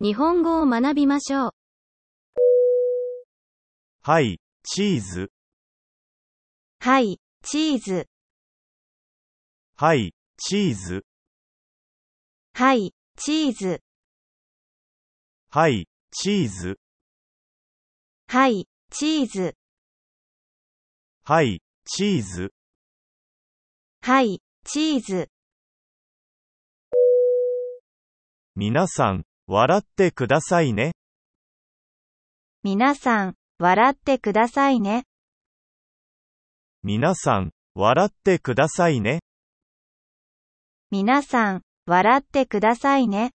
日本語を学びましょう。はい、チーズ。はい、チーズ。はい、チーズ。はい、チーズ。はい、チーズ。はい、チーズ。はい、チーズ。はい、チーズ。皆さん、笑ってくださいね。皆さん、笑ってくださいね。皆さん、笑ってくださいね。皆さん、笑ってくださいね。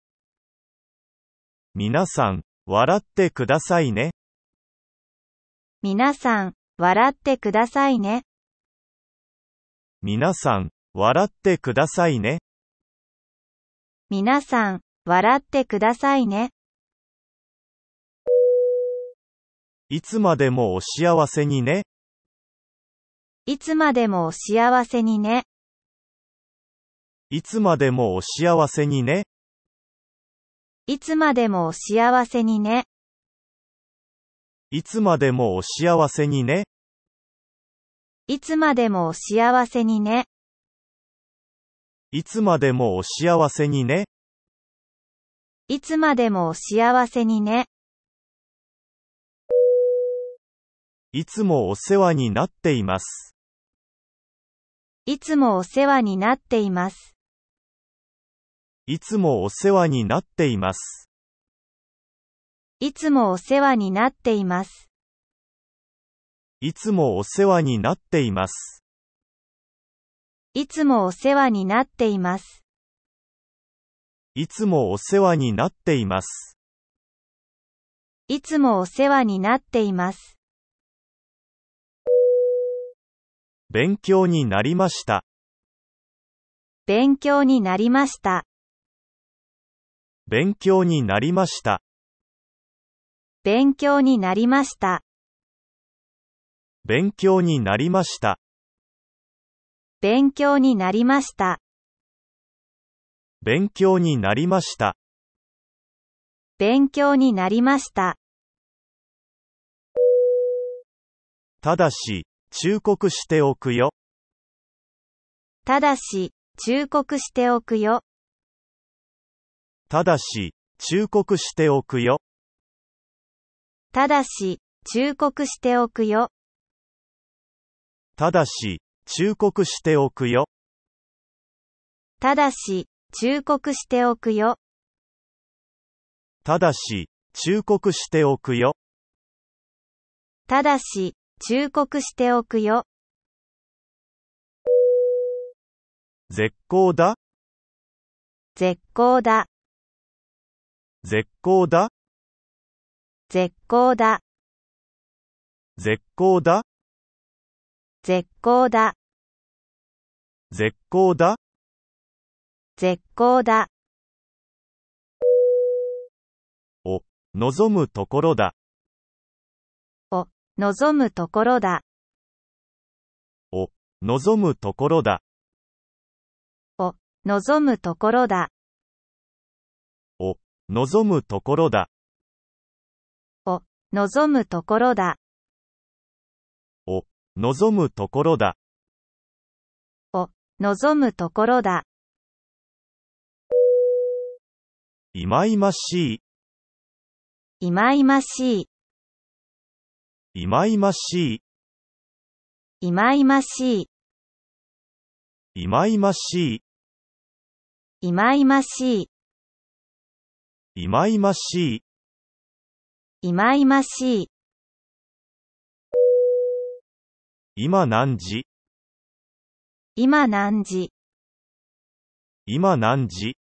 皆さん、笑ってくださいね。皆さん、笑ってくださいね。皆さん、笑ってくださいね。皆さん、笑ってくださいね。いつまでもお幸せにね。いつまでもお幸せにね。いつまでもお幸せにね。いつまでもお幸せにね。いつまでもお幸せにね。いつまでもお幸せにね。いつまでもお幸せにね。いつまでもお幸せにね。いつもお世話になっています。いつもお世話になっています。いつもお世話になっています。いつもお世話になっています。いつもお世話になっています。いつもお世話になっています。いつもお世話になっています。いつもお世話になっています。勉強になりました。勉強になりました。勉強になりました。勉強になりました。勉強になりました。勉強になりました。勉強になりました。勉強になりました。ただし、忠告しておくよ。ただし、忠告しておくよ。ただし、忠告しておくよ。ただし、忠告しておくよ。ただし、忠告しておくよ。ただし、忠告しておくよ。ただし、忠告しておくよ。ただし、忠告しておくよ。絶好だ。絶好だ。絶好だ。絶好だ。絶好だ。絶好だ。絶好だ。絶好だ。お、望むところだ。お、望むところだ。お、望むところだ。お、望むところだ。お、望むところだ。お、望むところだ。お、望むところだ。お、望むところだ。いまいましい、いまいましい、いまいましい、いまいましい、いまいましい、いまいましい、いまいましい、いまいましい、今何時、今何時、今何時、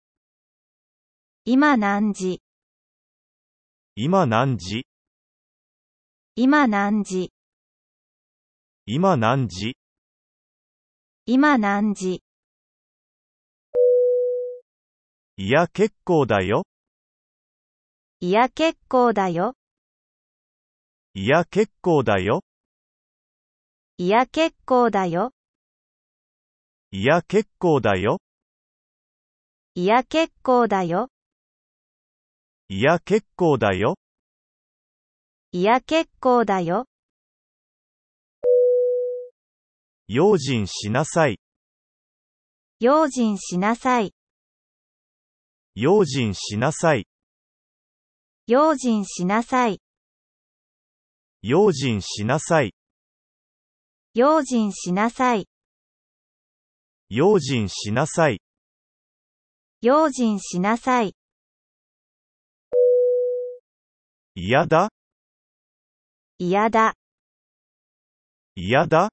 今何時今何時今何時今何時今何時いや結構だよいや結構だよいや結構だよいや結構だよいや結構だよいや結構だよいや結構だよ。いや結構だよ。用心しなさい。用心しなさい。用心しなさい。用心しなさい。用心しなさい。用心しなさい。用心しなさい。用心しなさい。嫌だ嫌だ嫌だ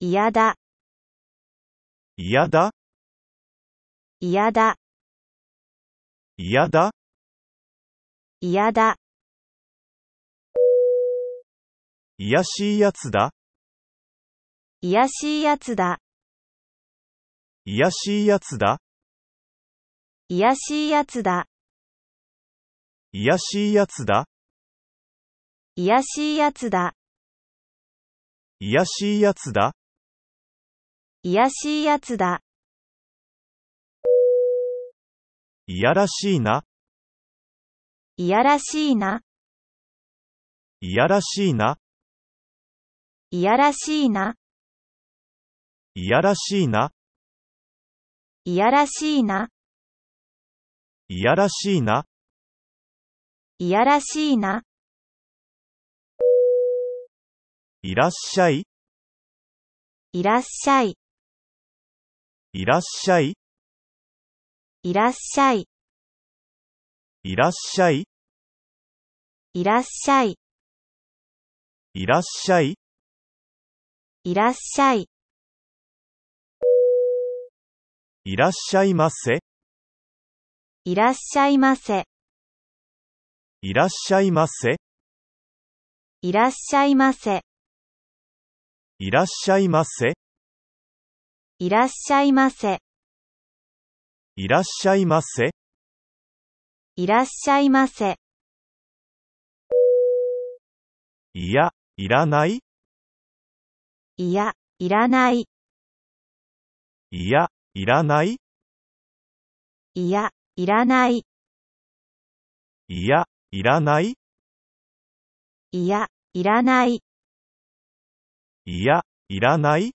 嫌だ嫌だ嫌だ嫌だ嫌だいしいやつだ嫌しいやつだ嫌しいやつだ嫌しいやつだいやしいやつだ。いやしいやつだ。いやしいやつだ。いやしいやつだ。いやらしいな。いやらしいな。いやらしいな。いやらしいな。いやらしいな。いやらしいな。いやらしいな。いやらしいな。いらっしゃい、いらっしゃい、いらっしゃい、いらっしゃい、いらっしゃい、いらっしゃい、いらっしゃい、いらっしゃい、いらっしゃいませ。いらっしゃいませ。いらっしゃいませ。いらっしゃいませ。いらっしゃいませ。いらっしゃいませ。いらっしゃいませ。いらっしゃいませ。いや、いらないいや、いらない。いや、いらないいや、いらない。いや、いらないいや、いらない。いや、いらない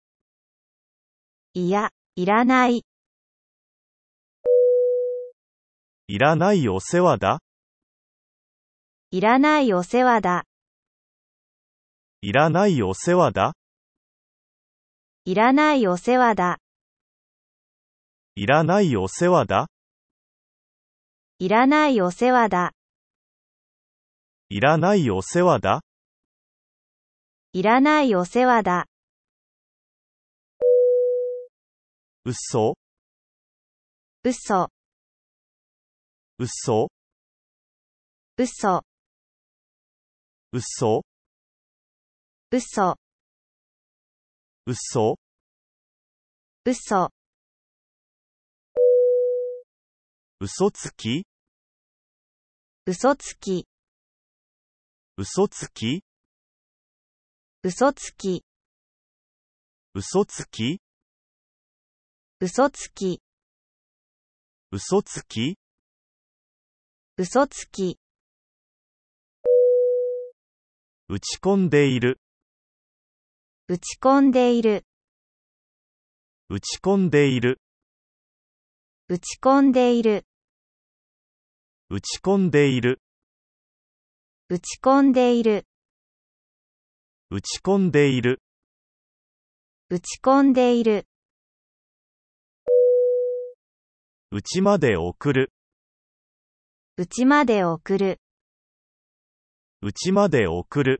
いや、いらない。いらないお世話だ。いらないお世話だ。いらないお世話だ。いらないお世話だ。いらないお世話だ。いらないお世話だ。いらないお世話だ。いらないお世話だ。嘘嘘嘘嘘嘘嘘嘘嘘嘘つき嘘つき嘘つき嘘つき嘘つき嘘つき嘘つき嘘つき打ち込んでいる打ち込んでいる打ち込んでいる打ち込んでいる打ち込んでいる打ち込んでいる打ち込んでいる打ち込んでいる打ちまで送る打ちまで送る打ちまで送る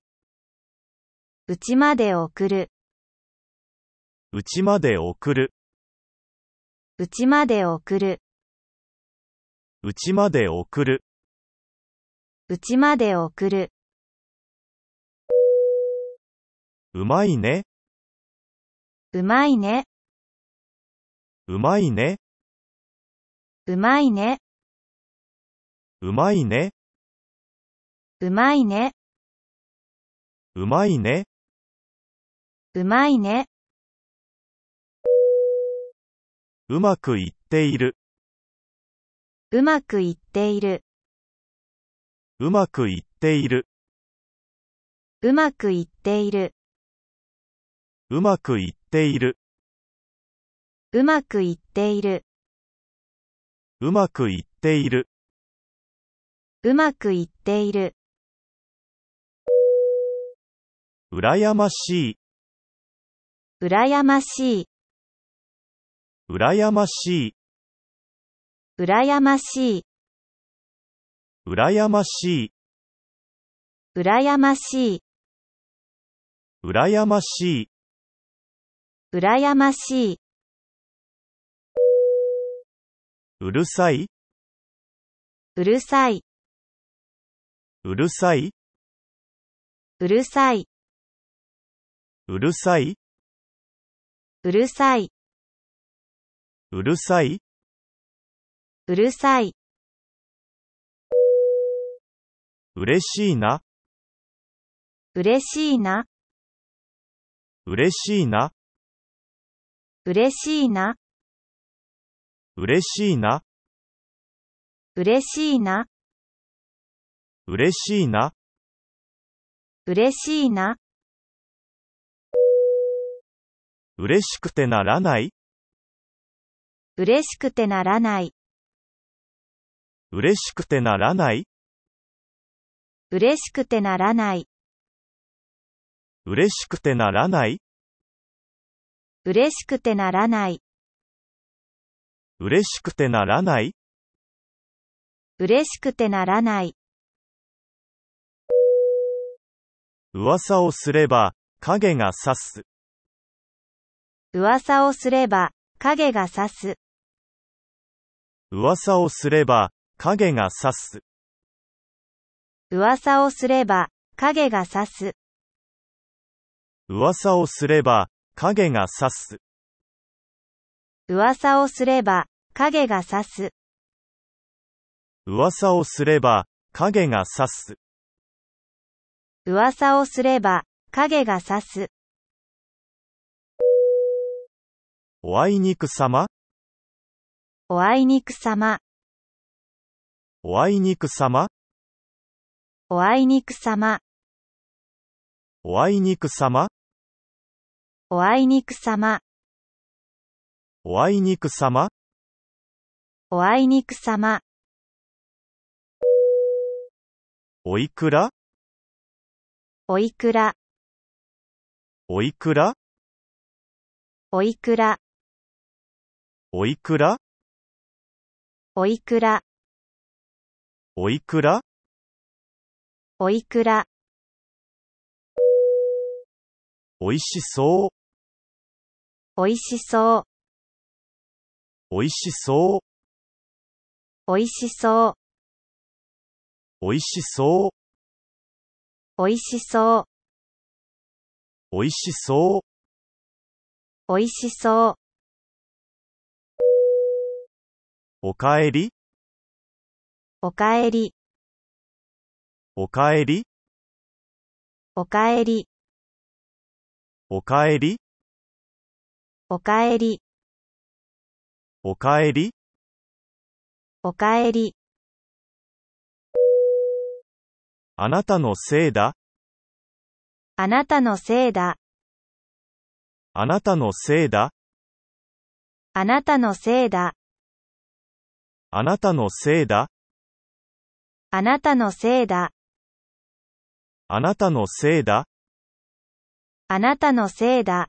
打ちまで送る打ちまで送る打ちまで送る打ちまで送るうちまで送る。うまいね。うまいね。うまいね。うまいね。うまいね。うまいね。うまいね。うまいね。うまくいっている。うまくいっている。うまくいっている。うまくいっている。うまくいっている。うまくいっている。うまくいっている。うまくいっている。うらやましい。うらやましい。うらやましい。うらやましい。うらやましい、うらやましい、うらやましい、うらやましい、うるさい、うるさい、うるさい、うるさい、うるさい、うるさい、うるさい、うるさい、うれしいな、うれしいな、うれしいな、うれしいな、うれしいな、うれしいな、うれしいな、うれしいな、うれしくてならない、うれしくてならない、うれしくてならない、嬉しくてならない。嬉しくてならない嬉しくてならない。嬉しくてならない嬉しくてならない。噂をすれば、影が差す。噂をすれば、影が差す。噂をすれば、影が差す。噂をすれば、影が差す。噂をすれば、影が差す。噂をすれば、影が差す。噂をすれば、影が差す。噂をすれば、影が差す。おあいにくさまおあいにくさま。おあいにくさまおあいにくさま。おあいにくさま。おあいにくさま。おあいにくさま。おあいにくさま。おいくらおいくらおいくらおいくらおいくらおいくらおいくらおいくら。おいしそう。おいしそう。おいしそう。おいしそう。おいしそう。おいしそう。おいしそう。おいしそう。おかえり。おかえり。おかえりおかえりおかえりおかえりおかえりおかえりあなたのせいだあなたのせいだあなたのせいだあなたのせいだあなたのせいだあなたのせいだあなたのせいだ。あなたのせいだ。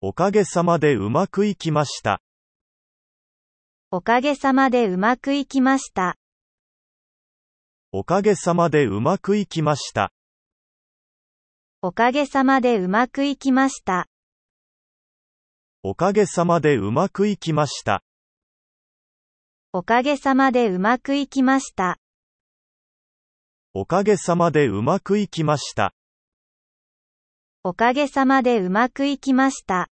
おかげさまでうまくいきました。おかげさまでうまくいきました。おかげさまでうまくいきました。おかげさまでうまくいきました。おかげさまでうまくいきました。おかげさまでうまくいきました。おかげさまでうまくいきました。おかげさまでうまくいきました。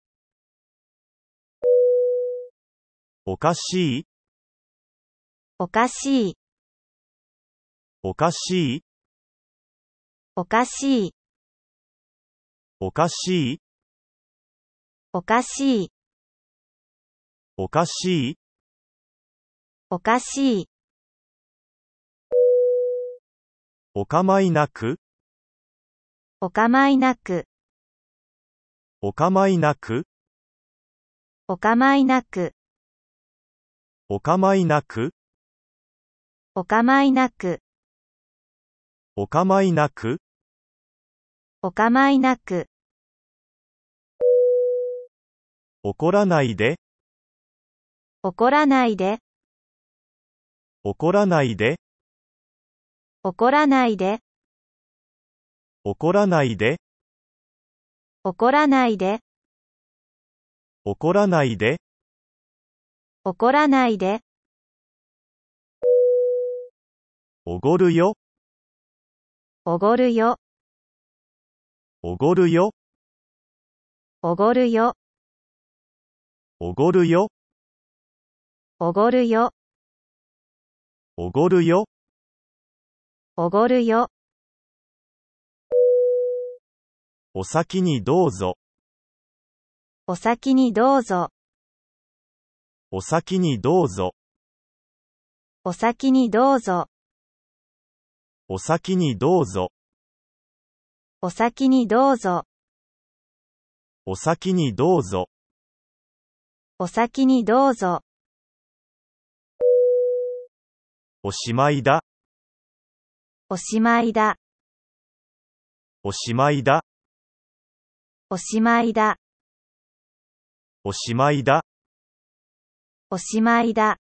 おかしいおかしいおかしいおかしいおかしいおかしいおかしいおかしいお構いなく、お構いなく、お構いなく、お構いなく、お構いなく、お構いなく、お構いなく、お構いなく、怒らないで、怒らないで、怒らないで、怒らないで、怒らないで、怒らないで、怒らないで、怒らないで、おごるよ、おごるよ、おごるよ、おごるよ、おごるよ、おごるよ、おごるよ。おごるよ。お先にどうぞ。お先にどうぞ。お先にどうぞ。お先にどうぞ。お先にどうぞ。お先にどうぞ。お先にどうぞ。お先にどうぞ。おしまいだ。おしまいだ。おしまいだ。おしまいだ。おしまいだ。おしまいだ。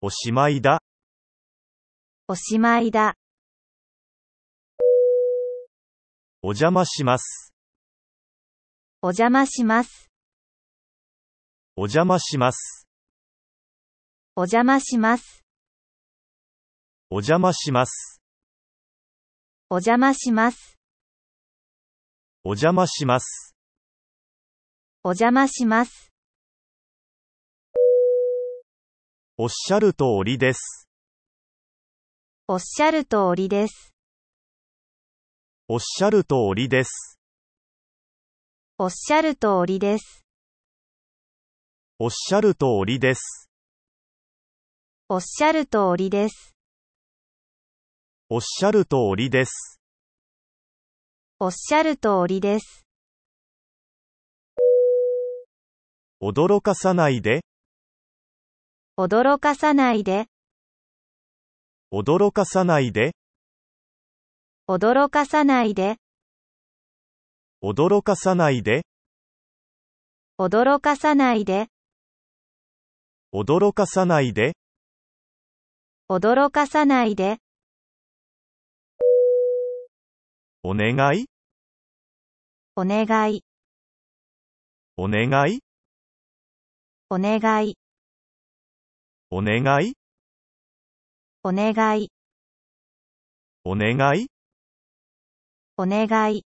おしまいだ。おしまいだ。お邪魔します。お邪魔します。お邪魔します。お邪魔します。お邪魔します。お邪魔します。お邪魔します。お邪魔します。おっしゃる通りです。おっしゃる通りです。おっしゃる通りです。おっしゃる通りです。おっしゃる通りです。おっしゃる通りです。おっしゃる通りです。おっしゃる通りです。驚かさないで。驚かさないで。驚かさないで。驚かさないで。驚かさないで。驚かさないで。驚かさないで。驚かさないで。お願いお願いお願いお願いお願いお願いお願いお願い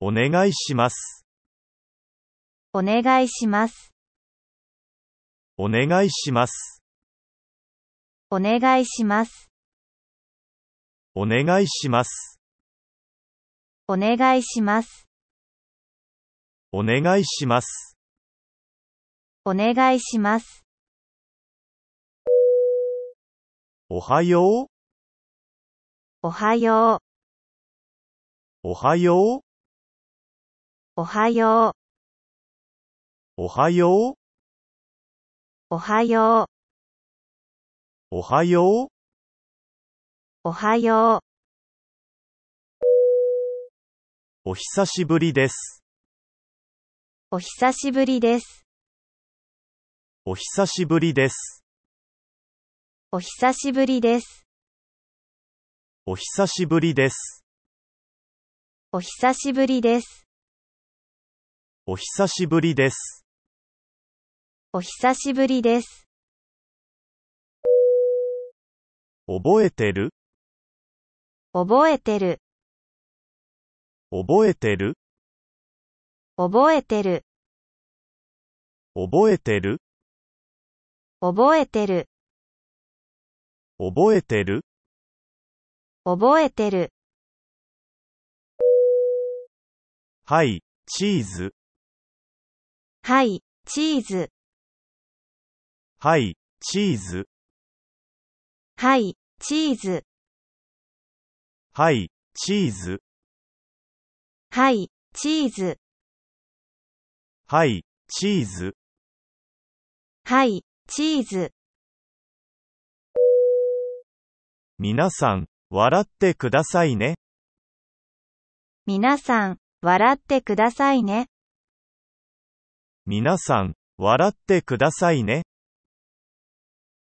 お願いしますお願いしますお願いしますお願いしますお願いします。お願いします。お願いします。お願いします。おはよう。おはよう。おはよう。おはよう。おはよう。おはよう。おはよう。おはよう。お久しぶりです。お久しぶりです。お久しぶりです。お久しぶりです。お久しぶりです。お久しぶりです。お久しぶりです。お久しぶりです。覚えてる覚えてる、覚えてる、覚えてる、覚えてる、覚えてる、覚えてる、覚えてる、はい、チーズ、はい、チーズ、はい、チーズ。はい、チーズ。はい、チーズ。はい、チーズ。はい、チーズ。はい、チーズ。皆さん、笑ってくださいね。皆さん、笑ってくださいね。皆さん、笑ってくださいね。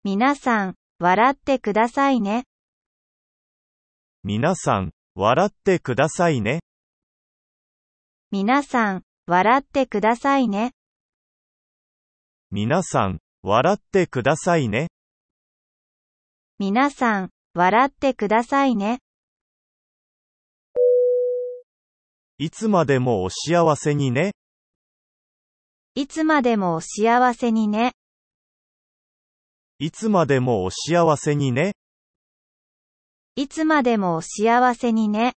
皆さん、笑ってくださいね。皆さん、笑ってくださいね。皆さん、笑ってくださいね。皆さん、笑ってくださいね。皆さん、笑ってくださいね。いつまでもお幸せにね。いつまでもお幸せにね。いつまでもお幸せにね。いつまでもお幸せにね。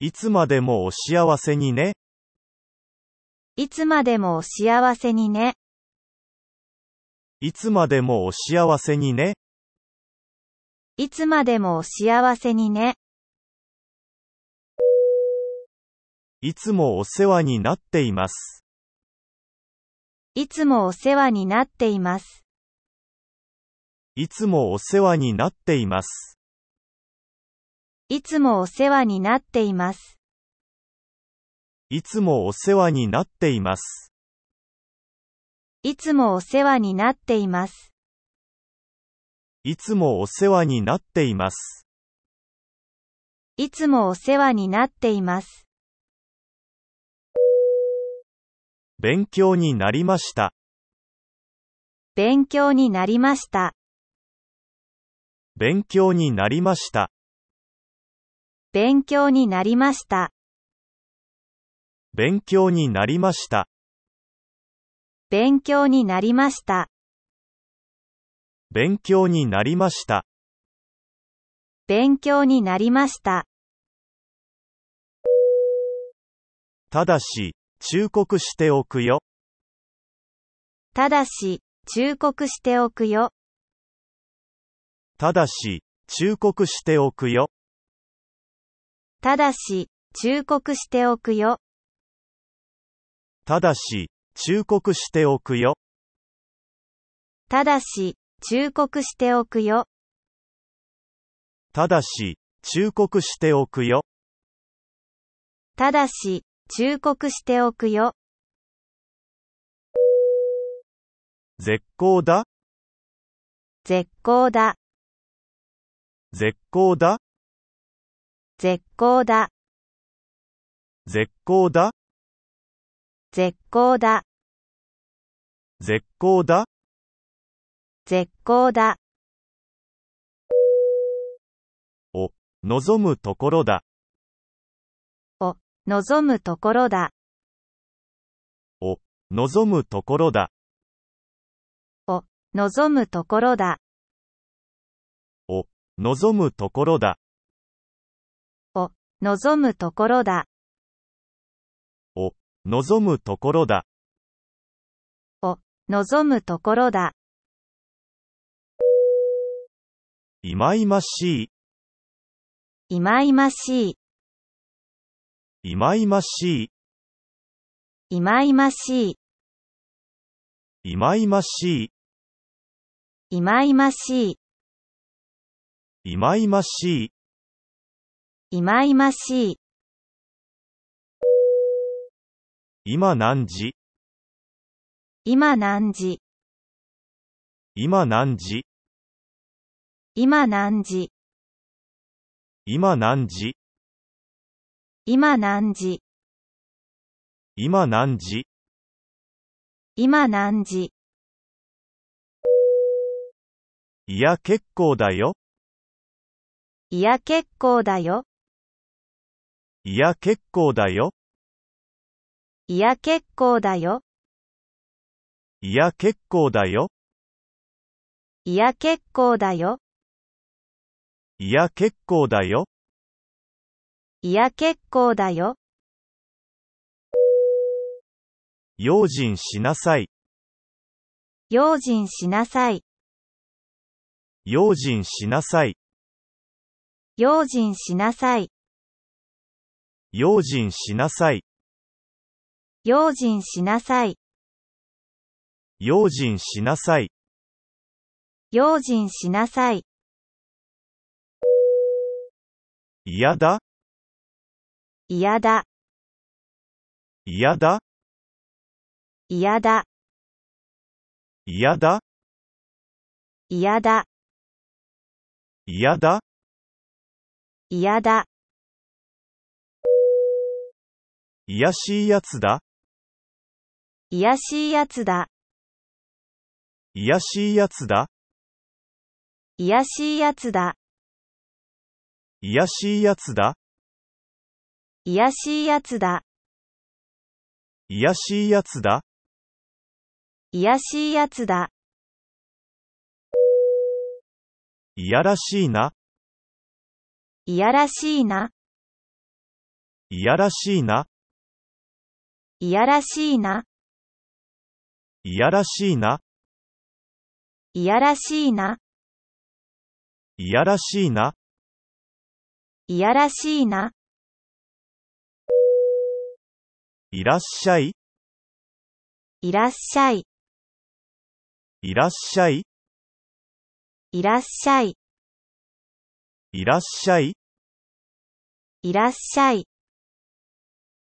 いつまでもお幸せにね。いつまでもお幸せにね。いつまでもお幸せにね。いつまでもお幸せにね。いつもお世話になっています。いつもお世話になっています。いつもお世話になっています。いつもお世話になっています。いつもお世話になっています。いつもお世話になっています。いつもお世話になっています。いつもお世話になっています。勉強になりました。勉強になりました。勉強になりました。勉強になりました。勉強になりました。勉強になりました。勉強になりました。勉強になりました。ただし、忠告しておくよ。ただし、忠告しておくよ。ただし、忠告しておくよ。ただし、忠告しておくよ。ただし、忠告しておくよ。ただし、忠告しておくよ。ただし、忠告しておくよ。ただし、忠告しておくよ。絶好だ絶好だ。絶好だ絶好だ絶好だ絶好だ絶好だ絶好だお望むところだお望むところだお望むところだお望むところだ望むところだ。お、望むところだ。お、望むところだ。お、望むところだ。いまいましい、いまいましい、いまいましいまいましい、いまいましい。いまいましい。いまいましい、いまいましい、今何時、今何時、今何時、今何時、今何時、今何時、今何時、今何時、いや結構だよ。いや結構だよ。いや結構だよ。いや結構だよ。いや結構だよ。いや結構だよ。いや結構だよ。いや結構だよ。用心しなさい。用心しなさい。用心しなさい。用心しなさい。用心しなさい。用心しなさい。用心しなさい。用心しなさい。嫌だ。嫌だ。嫌だ。嫌だ。嫌だ。嫌だ。嫌だ。嫌だ。いやしいやつだ。いやしいやつだ。いやしいやつだ。いやしいやつだ。いやしいやつだ。いやしいやつだ。いやしいやつだ。いやしいやつだ。いやらしいな。いやらしいな、いやらしいな、いやらしいな、いやらしいな、いやらしいな、いやらしいな、いやらしいな、いらっしゃい、いらっしゃい、いらっしゃい、いらっしゃい。いらっしゃい、いらっしゃい、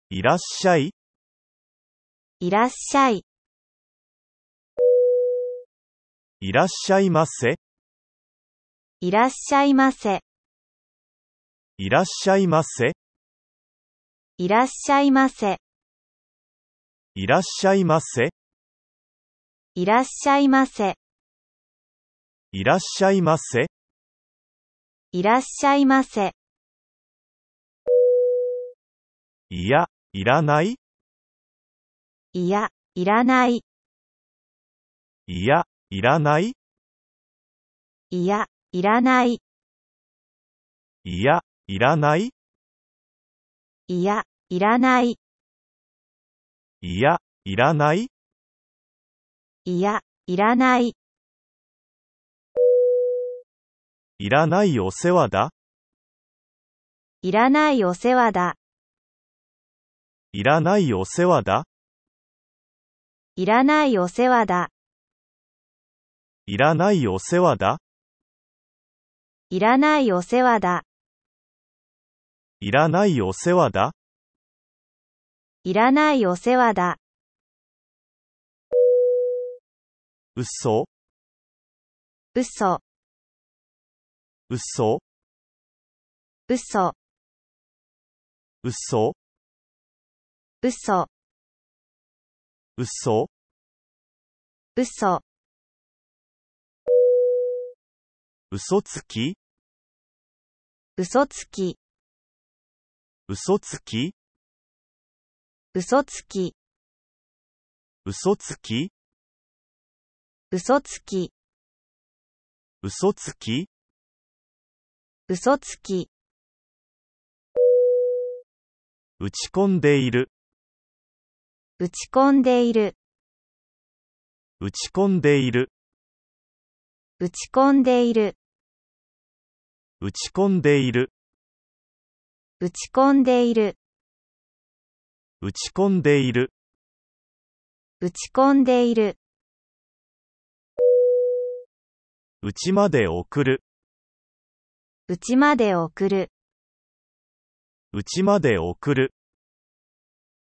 いらっしゃい、いらっしゃい、いらっしゃいませ、いらっしゃいませ、いらっしゃいませ、いらっしゃいませ、いらっしゃいませ、いらっしゃいませ。いらっしゃいませ。いらっしゃいませ。いや、いらないいや、いらない。いや、いらないいや、いらない。いや、いらないいや、いらない。いや、いらないいや、いらない。いらないお世話だ。いらないお世話だ。いらないお世話だ。いらないお世話だ。いらないお世話だ。いらないお世話だ。いらないお世話だ。いらないお世話だ。嘘嘘嘘嘘嘘嘘嘘嘘嘘つき嘘つき嘘つき嘘つき嘘つき嘘つき嘘つき嘘つき。打ち込んでいる、打ち込んでいる、打ち込んでいる、打ち込んでいる、打ち込んでいる、打ち込んでいる、打ち込んでいる、打ち込んでいる、打ちまで送る、うちまで送る。うちまで送る。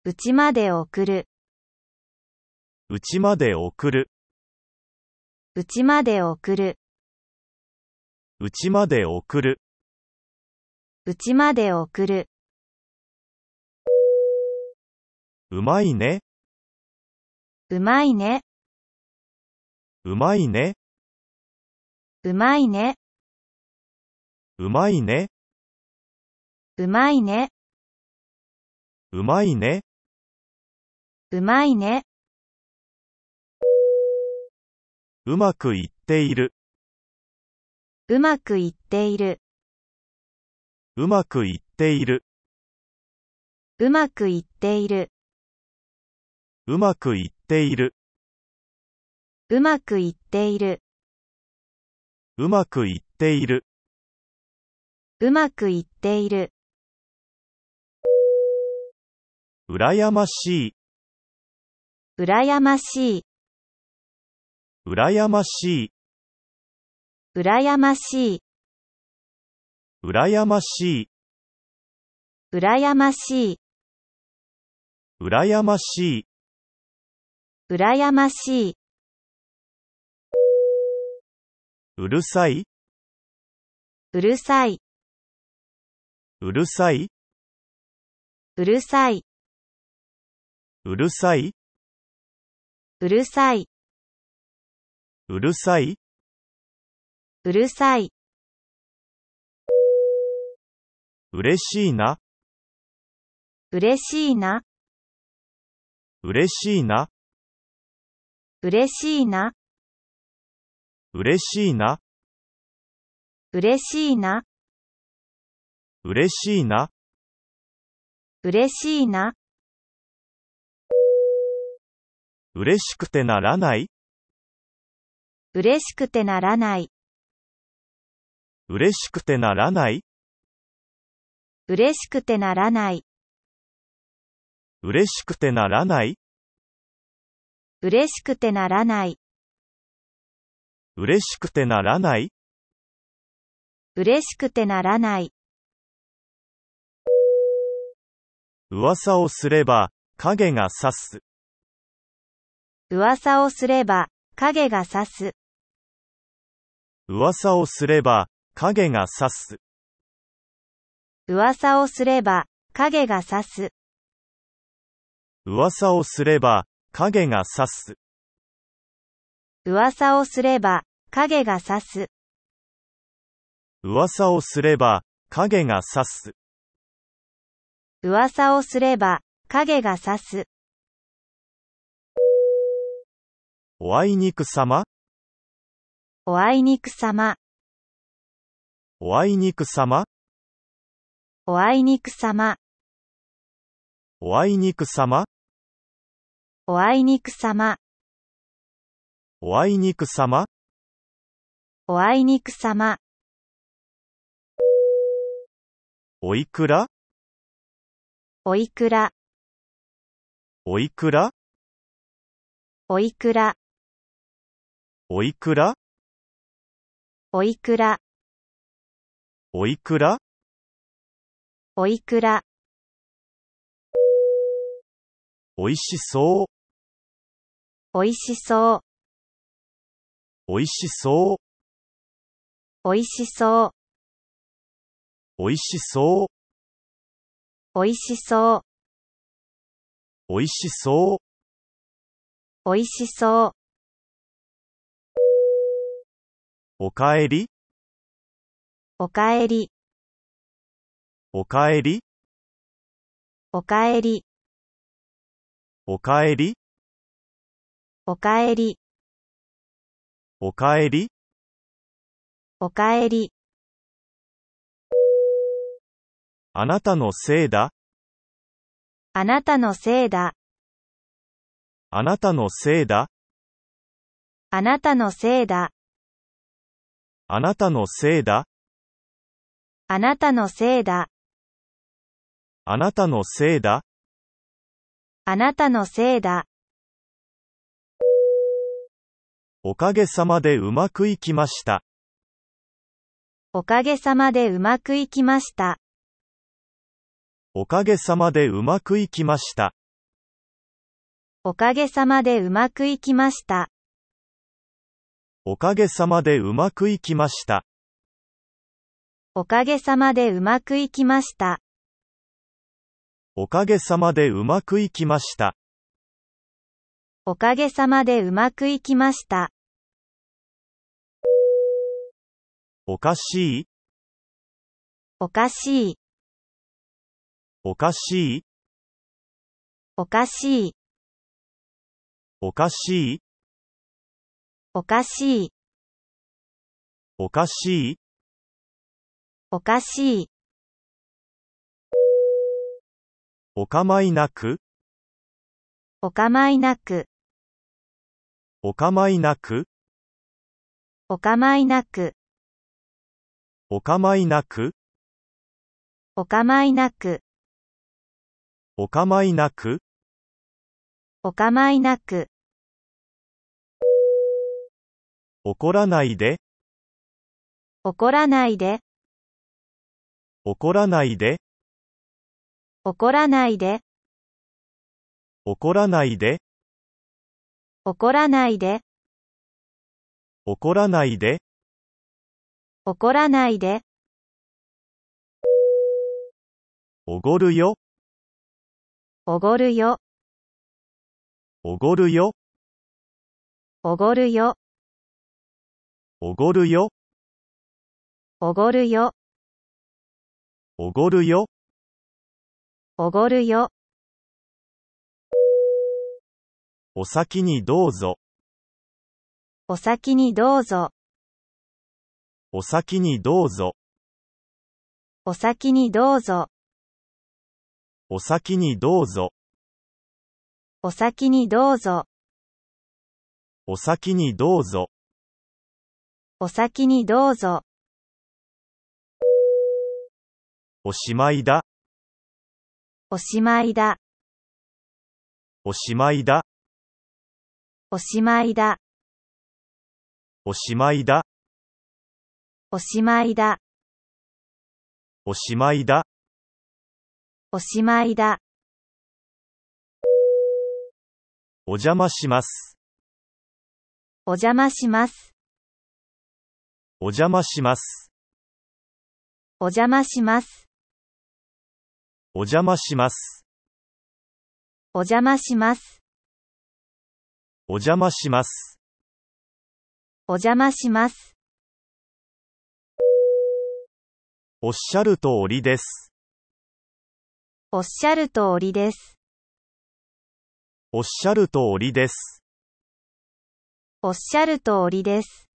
うちまで送る。うちまで送る。うちまで送る。うちまで送る。うちまで送る。うまいね。うまいね。うまいね。うまいね。うまいね。うまいね。うまいね。うまいね。うまくいっている。うまくいっている。うまくいっている。うまくいっている。うまくいっている。うまくいっている。うまくいっている。うまくいっている。うらやましい、うらやましい、うらやましい、うらやましい、うらやましい、うらやましい、うましい、ましい、うるさい、うるさい、うるさい、うるさい、うるさい、うるさい、うるさい、うるさい、嬉しいな、嬉しいな、嬉しいな、嬉しいな、嬉しいな、嬉しいな、嬉しいな。嬉しいな。嬉しくてならない嬉しくてならない。嬉しくてならない嬉しくてならない。嬉しくてならない嬉しくてならない。嬉しくてならない嬉しくてならない。噂をすれば、影が差す。噂をすれば、影が差す。噂をすれば、影が差す。噂をすれば、影が差す。噂をすれば、影が差す。噂をすれば、影が差す。噂をすれば、影が差す。噂をすれば、影が刺す。おあいにくさまおあいにくさま。おあいにくさま。おあいにくさま。おあいにくさま。おあいにくさま。おあいにくさま。おあいにくさま。おいくらおいくらおいくらおいくらおいくらおいくらおいくらおいくらおいしそうおいしそうおいしそうおいしそうおいしそうおいしそう。おいしそう。おいしそう。おかえり。おかえり。おかえり。おかえり。おかえり。おかえり。おかえり。おかえり。あなたのせいだ。あなたのせいだ。あなたのせいだ。あなたのせいだ。あなたのせいだ。あなたのせいだ。あなたのせいだ。あなたのせいだ。おかげさまでうまくいきました。おかげさまでうまくいきました。おかげさまでうまくいきました。おかげさまでうまくいきました。おかげさまでうまくいきました。おかげさまでうまくいきました。おかげさまでうまくいきました。おかげさまでうまくいきました。おかしいおかしいおかしい、おかしい、おかしい、おかしい、おかしい、おかしい、おまいなく、おかまいなく、おかまいなく、おかまいなく、おまいなく、おまいなく、お構いなく、お構いなく、怒らないで、怒らないで、怒らないで、怒らないで、怒らないで、怒らないで、怒らないで、怒らないで、おごるよ。おごるよ。おごるよ。おごるよ。おごるよ。おごるよ。おごるよ。おごるよ。お先にどうぞ。お先にどうぞ。お先にどうぞ。お先にどうぞ。お先にどうぞ。お先にどうぞ。お先にどうぞ。お先にどうぞ。おしまいだ。おしまいだ。おしまいだ。おしまいだ。おしまいだ。おしまいだ。おしまいだ。おしまいだ。お邪魔します。お邪魔します。お邪魔します。お邪魔します。お邪魔します。お邪魔します。お邪魔します。お邪魔します。おっしゃる通りです。おっしゃる通りです。おっしゃる通りです。おっしゃる通りです。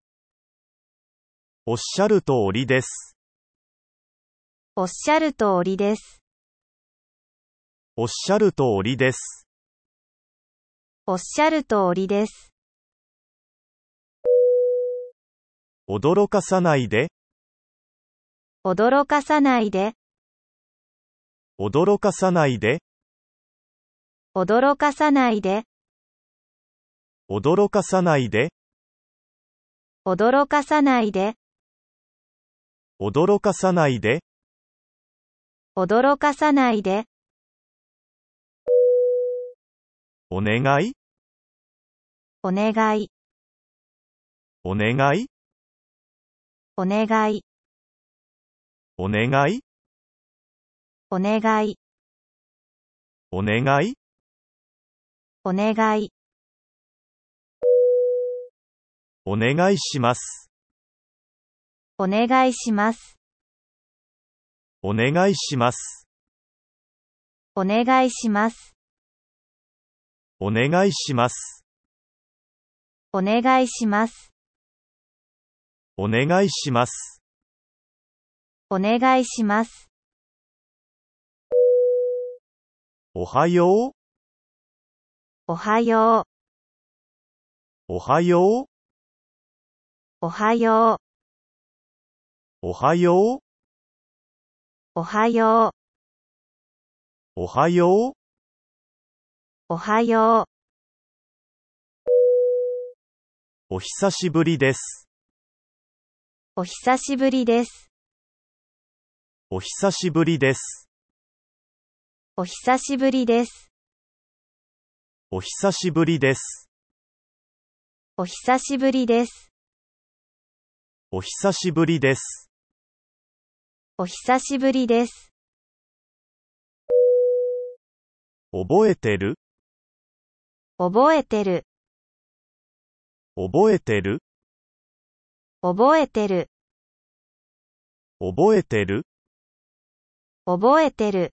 おっしゃる通りです。おっしゃる通りです。おっしゃる通りです。おっしゃる通りです。驚かさないで。驚かさないで。驚かさないで、驚かさないで、驚かさないで、驚かさないで、驚かさないで、驚かさないで、お願い、お願い、お願い、お願い、お願いお願い、お願いお願い、お願いします。お願いします。お願いします。お願いします。お願いします。お願いします。お願いします。お願いします。おはよう。おはよう。おはよう。おはよう。おはよう。おはよう。おはよう。おはよう。お久しぶりです。お久しぶりです。お久しぶりです。お久しぶりです。お久しぶりです。お久しぶりです。お久しぶりです。お久しぶりです。覚えてる覚えてる覚えてる覚えてる覚えてる覚えてる